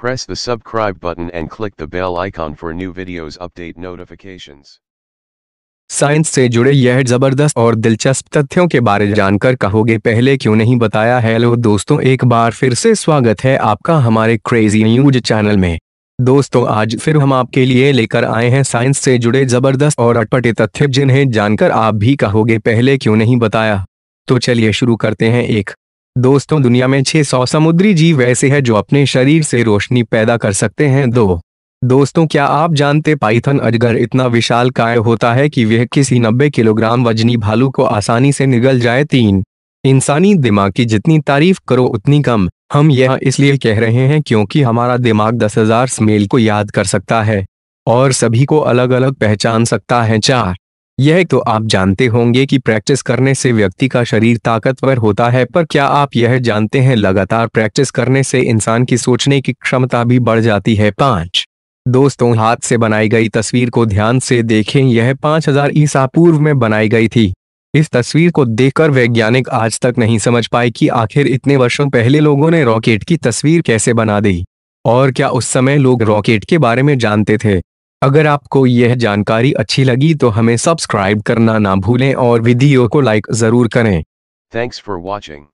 Press the subscribe button and click the bell icon for new videos update notifications. Science से जुड़े यह जबरदस्त और दिलचस्प तथ्यों के बारे जानकर कहोगे पहले क्यों नहीं बताया हेलो दोस्तों एक बार फिर से स्वागत है आपका हमारे क्रेजी न्यूज चैनल में दोस्तों आज फिर हम आपके लिए लेकर आए हैं साइंस से जुड़े जबरदस्त और अटपटे तथ्य जिन्हें जानकर आप भी कहोगे पहले क्यों नहीं बताया तो चलिए शुरू करते हैं एक दोस्तों दुनिया में 600 समुद्री जीव ऐसे हैं जो अपने शरीर से रोशनी पैदा कर सकते हैं दो दोस्तों क्या आप जानते पाइथन अजगर इतना विशाल काय होता है कि वह किसी 90 किलोग्राम वजनी भालू को आसानी से निगल जाए तीन इंसानी दिमाग की जितनी तारीफ करो उतनी कम हम यह इसलिए कह रहे हैं क्योंकि हमारा दिमाग दस हजार स्मेल को याद कर सकता है और सभी को अलग अलग पहचान सकता है चार यह तो आप जानते होंगे कि प्रैक्टिस करने से व्यक्ति का शरीर ताकतवर होता है पर क्या आप यह जानते हैं लगातार प्रैक्टिस करने से इंसान की सोचने की क्षमता भी बढ़ जाती है पांच दोस्तों हाथ से बनाई गई तस्वीर को ध्यान से देखें यह 5000 ईसा पूर्व में बनाई गई थी इस तस्वीर को देखकर वैज्ञानिक आज तक नहीं समझ पाए कि आखिर इतने वर्षों पहले लोगों ने रॉकेट की तस्वीर कैसे बना दी और क्या उस समय लोग रॉकेट के बारे में जानते थे अगर आपको यह जानकारी अच्छी लगी तो हमें सब्सक्राइब करना ना भूलें और वीडियो को लाइक जरूर करें थैंक्स फॉर वॉचिंग